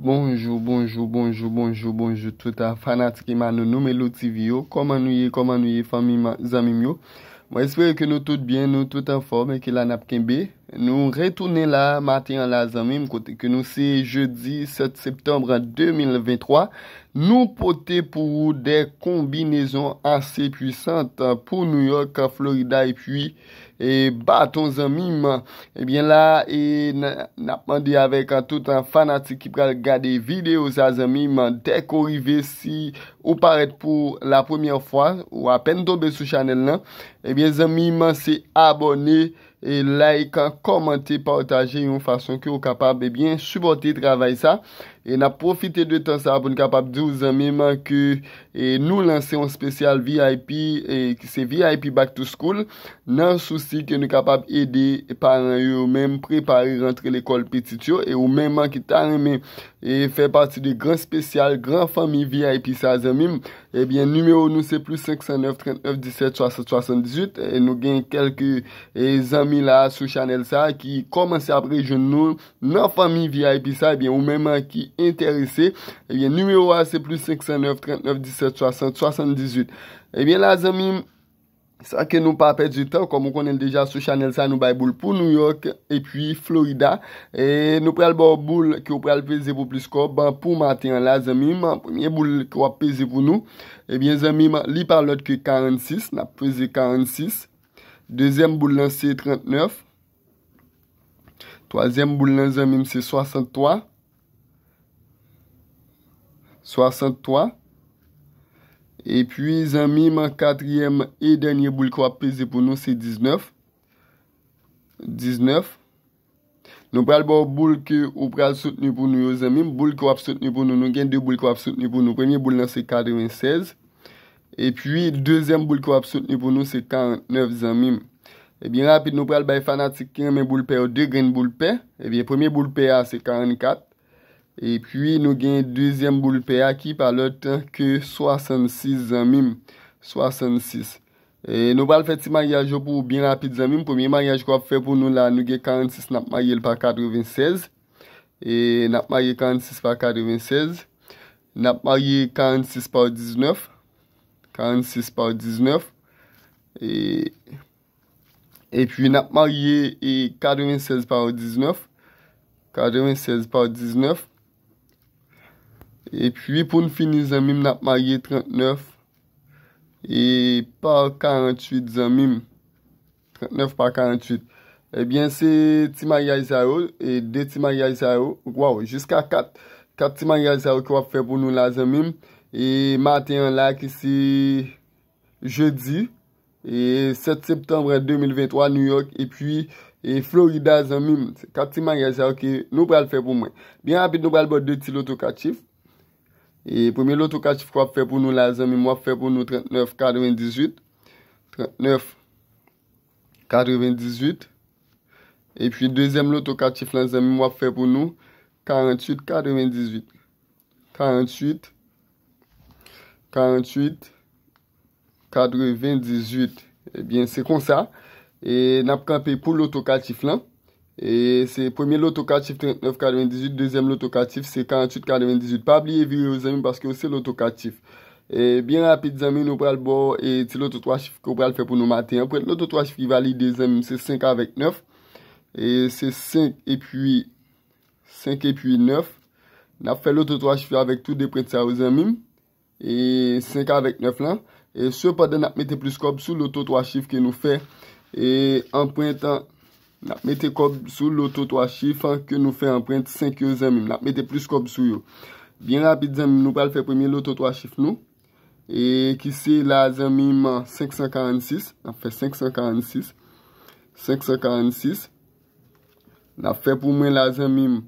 Bonjou, bonjou, bonjou, bonjou, bonjou, touta fanat keman nou nou me louti vyo, koman nou ye, koman nou ye, fami zami myo. Mwen espere ke nou tout biyen nou, touta fòm e ke lan apken be. Nou retounen la, matin an la zanmim, kote ke nou se jeudi, 7 septembre 2023, nou pote pou ou de kombinezon anse pwisant, pou New York, Florida, epi baton zanmim, ebyen eh la, e nap mandi avek an tout an fanatik ki pral gade videyo sa zanmim, dek ou rive si ou paret pou la premiyon fwa, ou apen dobe sou chanel nan, ebyen eh zanmim se abone, E like, komente, partaje yon fason ki ou kapab e bien subote travay sa. E na profite de tan sa, pou nou kapap di ou zanmima ke e, nou lanse yon spesyal VIP, e, ki se VIP back to school, nan sou si ke nou kapap ede paran yo e ou menm pre pari rentre l'ekol Petitio, ou menmwa ki tan reme, e fè pati de gran spesyal, gran fami VIP sa zanmima, ebyen, numero nou se plus 509-39-17-37-78, nou gen kelke zanmi la sou chanel sa, ki komanse apre gen nou nan fami VIP sa, Ebyen, eh numero a, se plus 509, 39, 17, 60, 78. Ebyen, la zemim, sa ke nou pa apèd jitè, komon konen deja sou chanel sa nou bay boul pou New York, e pwi Florida, e nou pral bo boul ki ou pral pese pou plus kor, ban pou matin la zemim, mwen premier boul kwa pese pou nou, ebyen, eh zemim, li par lot ki 46, na pese 46, dezem boul lan se 39, toazem boul lan zemim se 63, 63. Et puis, zanmim, katriyem et denye boul kwa ap pese pou nou, se 19. 19. Nou pral bo boul ke ou pral soutenu pou nou yo zanmim. Boul kwa ap soutenu pou nou, nou gen de boul kwa ap soutenu pou nou. Premye boul nou se 96. Et puis, dezem boul kwa ap soutenu pou nou se 49 zanmim. Et eh bien rapide, nou pral bay fanatik kwen men boul pe ou de gren boul pe. Et eh bien, premier boul pe a se 44. E pwi nou gen dwezyen boulpe aki pa lotan ke 66 zanmim. 66. E nou bal fet si magyaj yo pou bin rapid zanmim. Poumi magyaj kwa fe pou nou la nou gen 46 nap mayel pa 96. E nap maye 46 pa 96. Nap maye 46 pa 19. 46 pa 19. E pwi nap maye 96 pa 19. 96 pa 19. E pwi pou nou fini zanmim nap marye 39 E par 48 zanmim 39 par 48 Ebyen se ti marye aizaro E de ti marye aizaro Waw, jiska 4 4 ti marye aizaro ki wap fe pou nou la zanmim E maten an lak isi Jeudi E 7 septembre 2023 New York E pwi Florida zanmim 4 ti marye aizaro ki nou pral fe pou mwen Ebyen apit nou pral bote 2 ti loto kachif Et poumè l'otokartif kwa pou fè pou nou la, zè mè mwa pou fè pou nou 39,98. 39,98. Et poumè l'otokartif kwa pou fè pou nou 48,98. 48,48,98. Eh Et bien, se kon sa. Et nan pou kan pe pou l'otokartif lan. E se premier loto katif 39,98, dezem loto katif se 48,98. Pa bli evi ou zemim, paske ou se loto katif. E bien rapide zemim nou pral bo, e ti loto 3 chif kou pral fe pou nou mate. Anpwen loto 3 chif yi valide zemim, se 5 avèk 9, e se 5 epi 8, 5 epi 8, 9. Nap fe loto 3 chif yi avèk tou deprèntia ou zemim, e 5 avèk 9 lan. E sou pa den ap mette plus kop sou loto 3 chif ke nou fe, e anpwen tan, Nap mette kob sou loutotwa chif anke nou fè anprent 5 yo zemim. Nap mette plus kob sou yo. Bien rapide zemim nou pal fè premye loutotwa chif nou. E ki se la zemim 546. Nap fè 546. 546. Nap fè pou mwen la zemim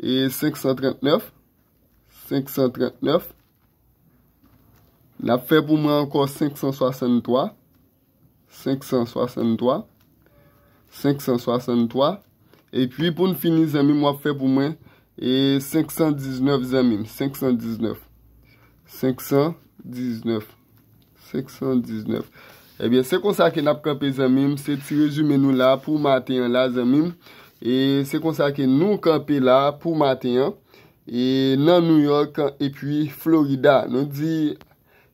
539. 539. Nap fè pou mwen ankon 563. 563. 563 E pi pou nou fini zanmim wap fe pou mwen E 519 zanmim 519 519 519 E biye se konsa ke nap kampe zanmim Se ti rejume nou la pou maten la zanmim E se konsa ke nou kampe la pou maten E nan New York E pi Florida Non di...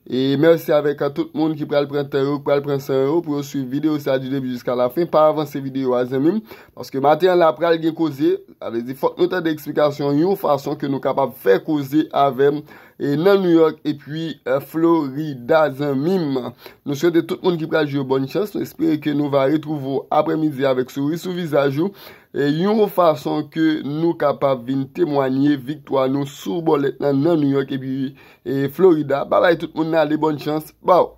E mersi avek a tout moun ki pral pren 10 euro, pral pren 100 euro. Pou yo sou videyo sa di debi jiska la fin, pa avan se videyo a zanmim. Paske matin la pral gen koze, avezi fote notan de eksplikasyon yo fason ke nou kapap fè koze avem nan New York e pi euh, Florida zanmim. Nou sou de tout moun ki pral jo bon chans, nou espere ke nou va ritrouvo apremizi avek sou risou vizajou. E yon mou fason ke nou kapav vin temwanye Victoire nou sou bolet nan New York e Biwi E Florida Ba bay tout moun nade, bon chans, bow